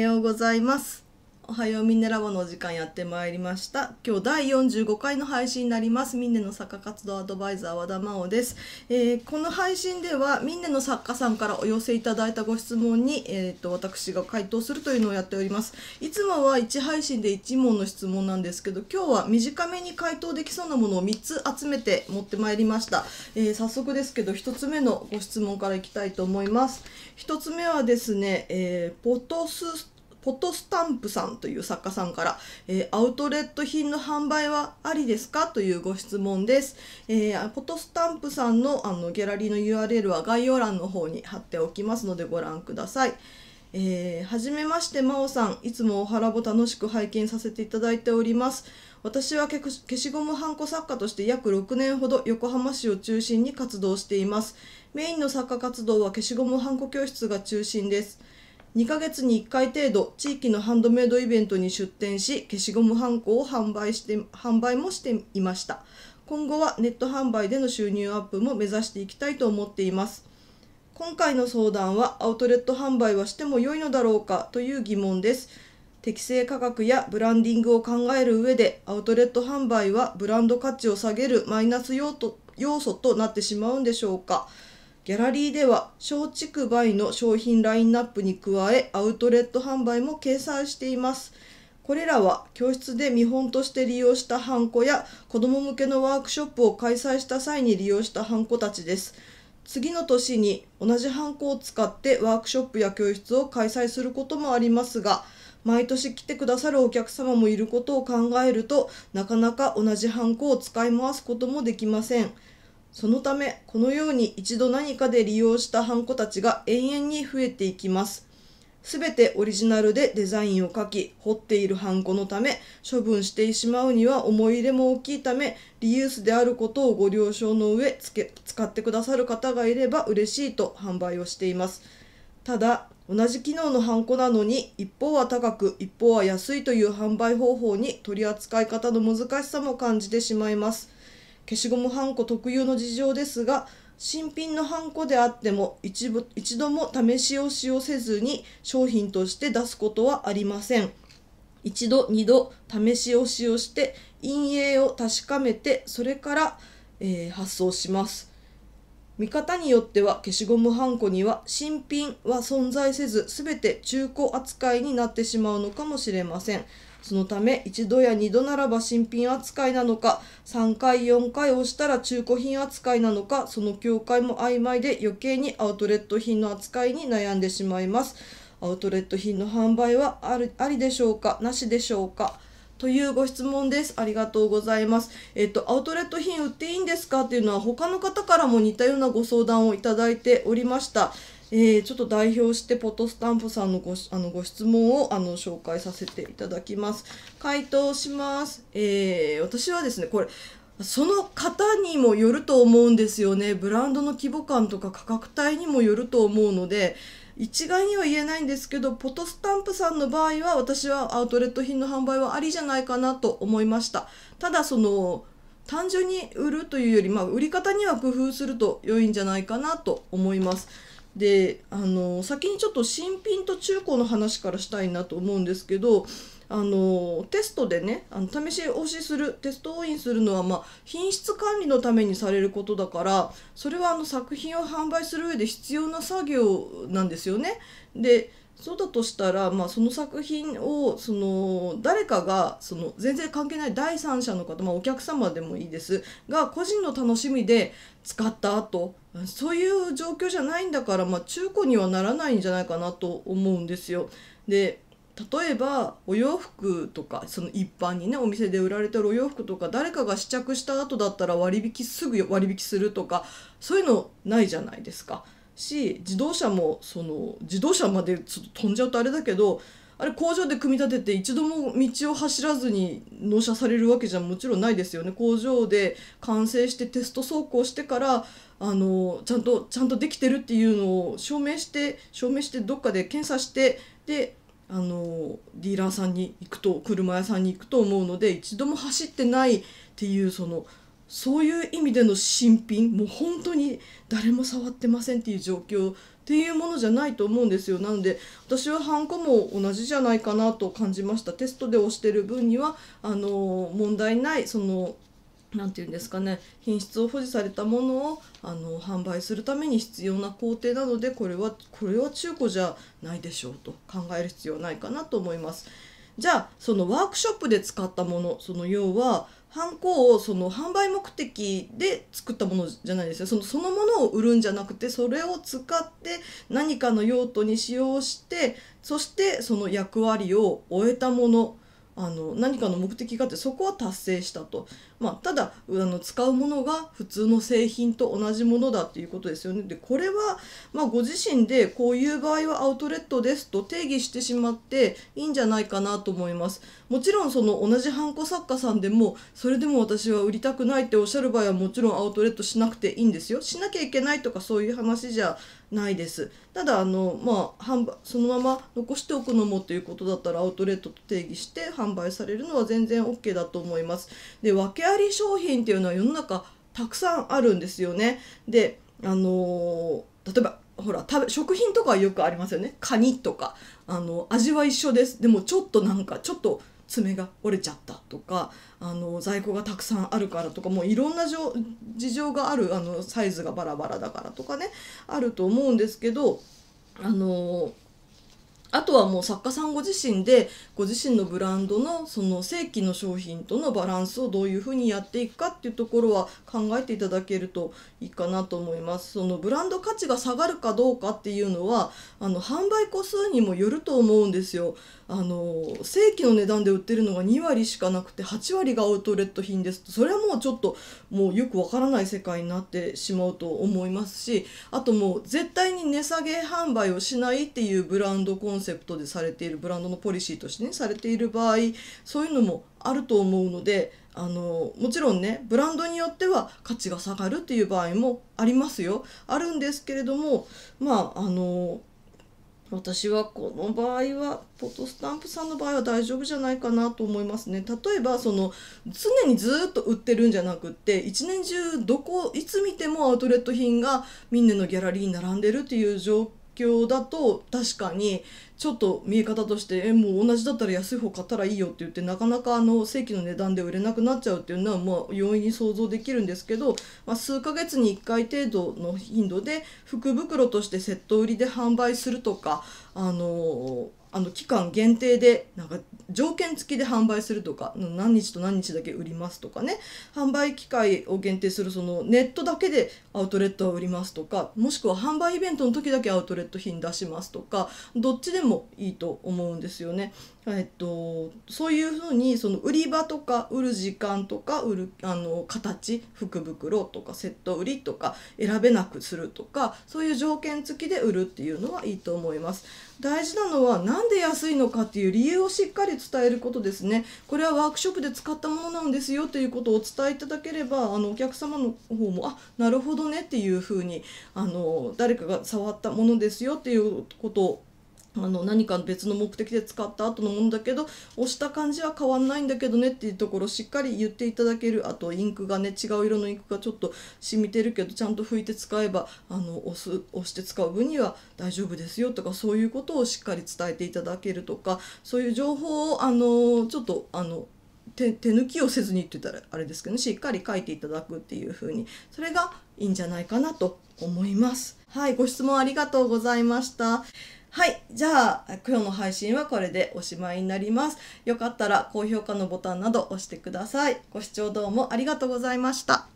ようございます。おはようみんなラボのお時間やってまいりました今日第45回の配信になりますみんなの作家活動アドバイザー和田真央です、えー、この配信ではみんなの作家さんからお寄せいただいたご質問に、えーと、私が回答するというのをやっておりますいつもは1配信で1問の質問なんですけど今日は短めに回答できそうなものを3つ集めて持ってまいりました、えー、早速ですけど1つ目のご質問からいきたいと思います1つ目はですね、えー、ポトスポトスタンプさんという作家さんから、えー、アウトレット品の販売はありですかというご質問です。えー、ポトスタンプさんのあのギャラリーの URL は概要欄の方に貼っておきますのでご覧ください。えー、はじめまして、真央さん。いつもおはらぼ楽しく拝見させていただいております。私は消しゴムはんこ作家として約6年ほど横浜市を中心に活動しています。メインの作家活動は消しゴムはんこ教室が中心です。2ヶ月に1回程度地域のハンドメイドイベントに出店し消しゴムはんこを販売して販売もしていました今後はネット販売での収入アップも目指していきたいと思っています今回の相談はアウトレット販売はしても良いのだろうかという疑問です適正価格やブランディングを考える上でアウトレット販売はブランド価値を下げるマイナス要素となってしまうんでしょうかギャラリーでは松竹梅の商品ラインナップに加えアウトレット販売も掲載しています。これらは教室で見本として利用したハンコや子ども向けのワークショップを開催した際に利用したハンコたちです。次の年に同じハンコを使ってワークショップや教室を開催することもありますが毎年来てくださるお客様もいることを考えるとなかなか同じハンコを使い回すこともできません。そのためこのように一度何かで利用したハンコたちが延々に増えていきます。すべてオリジナルでデザインを書き、彫っているハンコのため、処分してしまうには思い入れも大きいため、リユースであることをご了承の上、つけ使ってくださる方がいれば嬉しいと販売をしています。ただ、同じ機能のハンコなのに、一方は高く、一方は安いという販売方法に取り扱い方の難しさも感じてしまいます。消しゴムはんこ特有の事情ですが新品のハンコであっても一部一度も試しを使用せずに商品として出すことはありません一度二度試しを使用して陰影を確かめてそれから、えー、発送します見方によっては消しゴムはんこには新品は存在せず全て中古扱いになってしまうのかもしれませんそのため一度や二度ならば新品扱いなのか3回4回押したら中古品扱いなのかその境界も曖昧で余計にアウトレット品の扱いに悩んでしまいますアウトレット品の販売はあるありでしょうかなしでしょうかというご質問です。ありがとうございます。えっと、アウトレット品売っていいんですかっていうのは他の方からも似たようなご相談をいただいておりました。えー、ちょっと代表してポトスタンプさんのごあのご質問をあの紹介させていただきます。回答します。えー、私はですね、これ、その方にもよると思うんですよね。ブランドの規模感とか価格帯にもよると思うので、一概には言えないんですけどポトスタンプさんの場合は私はアウトレット品の販売はありじゃないかなと思いましたただその単純に売るというより、まあ、売り方には工夫すると良いんじゃないかなと思いますであの先にちょっと新品と中古の話からしたいなと思うんですけどあのテストでねあの試し押しするテスト押印するのは、まあ、品質管理のためにされることだからそれはあの作品を販売する上で必要な作業なんですよね。でそうだとしたら、まあ、その作品をその誰かがその全然関係ない第三者の方、まあ、お客様でもいいですが個人の楽しみで使った後そういう状況じゃないんだから、まあ、中古にはならないんじゃないかなと思うんですよ。で例えばお洋服とかその一般にねお店で売られてるお洋服とか誰かが試着した後だったら割引すぐ割引するとかそういうのないじゃないですか。し自動車もその自動車までちょっと飛んじゃうとあれだけどあれ工場で組み立てて一度も道を走らずに納車されるわけじゃもちろんないですよね工場で完成してテスト走行してからあのちゃんとちゃんとできてるっていうのを証明して証明してどっかで検査してであのディーラーさんに行くと車屋さんに行くと思うので一度も走ってないっていうそのそういう意味での新品もう本当に誰も触ってませんっていう状況っていうものじゃないと思うんですよなので私はハンコも同じじゃないかなと感じましたテストで押してる分にはあの問題ないその何て言うんですかね品質を保持されたものをあの販売するために必要な工程なのでこれはこれは中古じゃないでしょうと考える必要ないかなと思います。じゃあそのワークショップで使ったものその要はハンコをその販売目的で作ったものじゃないですよそのそのものを売るんじゃなくてそれを使って何かの用途に使用してそしてその役割を終えたものあの何かの目的があってそこは達成したとまあ、ただあの使うものが普通の製品と同じものだっていうことですよね。でこれは、まあ、ご自身でこういう場合はアウトレットですと定義してしまっていいんじゃないかなと思います。もちろんその同じハンコ作家さんでもそれでも私は売りたくないっておっしゃる場合はもちろんアウトレットしなくていいんですよ。しなきゃいけないとかそういう話じゃないです。ただあの、まあ、販売そのまま残しておくのもということだったらアウトレットと定義して販売されるのは全然 OK だと思います。で分け行り商品っていうのは世の中たくさんあるんですよね。であの例えばほら食べ食品とかよくありますよねカニとかあの味は一緒ですでもちょっとなんかちょっと爪が折れちゃったとかあの在庫がたくさんあるからとかもういろんな事情があるあのサイズがバラバラだからとかねあると思うんですけどあのあとはもう作家さんご自身でご自身のブランドのその正規の商品とのバランスをどういうふうにやっていくかっていうところは考えていただけるといいかなと思います。そのブランド価値が下がるかどうかっていうのはあの販売個数にもよると思うんですよ。あの正規の値段で売ってるのが2割しかなくて8割がアウトレット品ですとそれはもうちょっともうよくわからない世界になってしまうと思いますしあともう絶対に値下げ販売をしないっていうブランドコンンセプトでされているブランドのポリシーとしてねされている場合そういうのもあると思うのであのもちろんねブランドによっては価値が下がるっていう場合もありますよあるんですけれどもまああの私はこの場合はポトスタンプさんの場合は大丈夫じゃないかなと思いますね例えばその常にずっと売ってるんじゃなくって一年中どこいつ見てもアウトレット品がミンネのギャラリーに並んでるっていう状況況だと確かにちょっと見え方としてえもう同じだったら安い方買ったらいいよって言ってなかなかあの正規の値段で売れなくなっちゃうっていうのはまあ容易に想像できるんですけど、まあ、数ヶ月に1回程度の頻度で福袋としてセット売りで販売するとかあのあの期間限定でなんか条件付きで販売するとか何日と何日だけ売りますとかね販売機会を限定するそのネットだけでアウトレットは売りますとかもしくは販売イベントの時だけアウトレット品出しますとかどっちでもいいと思うんですよね。えっと、そういうふうにその売り場とか売る時間とか売るあの形福袋とかセット売りとか選べなくするとかそういう条件付きで売るっていうのはいいと思います。大事なのは何で安いのかっていう理由をしっかり伝えることですねこれはワークショップで使ったものなんですよということをお伝えいただければあのお客様の方もあなるほどねっていうふうにあの誰かが触ったものですよっていうことをあの何か別の目的で使った後のものだけど押した感じは変わんないんだけどねっていうところをしっかり言っていただけるあとインクがね違う色のインクがちょっと染みてるけどちゃんと拭いて使えばあの押す押して使う分には大丈夫ですよとかそういうことをしっかり伝えていただけるとかそういう情報をあのちょっとあの手手抜きをせずにって言ったらあれですけど、ね、しっかり書いていただくっていう風にそれがいいんじゃないかなと思います。はい、ご質問ありがとうございました。はい。じゃあ、今日の配信はこれでおしまいになります。よかったら高評価のボタンなど押してください。ご視聴どうもありがとうございました。